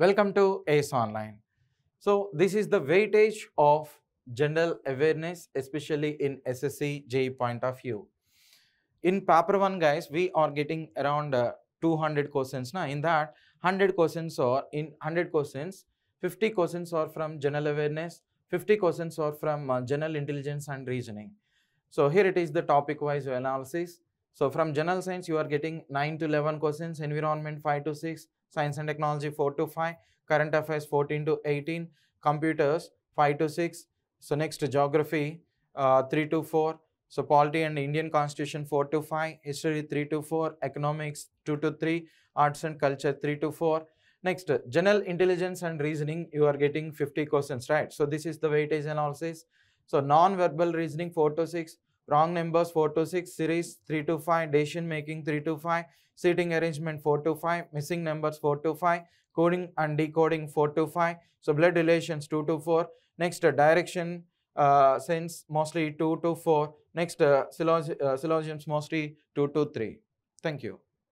Welcome to ACE Online. So this is the weightage of general awareness, especially in SSC JE point of view. In paper 1 guys, we are getting around uh, 200 questions. Now in that 100 questions or in 100 questions, 50 questions are from general awareness, 50 questions are from uh, general intelligence and reasoning. So here it is the topic wise analysis so from general science, you are getting 9 to 11 questions, environment 5 to 6, science and technology 4 to 5, current affairs 14 to 18, computers 5 to 6. So next geography uh, 3 to 4. So polity and Indian constitution 4 to 5, history 3 to 4, economics 2 to 3, arts and culture 3 to 4. Next, general intelligence and reasoning, you are getting 50 questions, right? So this is the weightage analysis. So non-verbal reasoning 4 to 6, Wrong numbers 4 to 6, series 3 to 5, decision making 3 to 5, seating arrangement 4 to 5, missing numbers 4 to 5, coding and decoding 4 to 5, so blood relations 2 to 4. Next, uh, direction uh, sense mostly 2 to 4. Next, uh, uh syllogisms mostly 2 to 3. Thank you.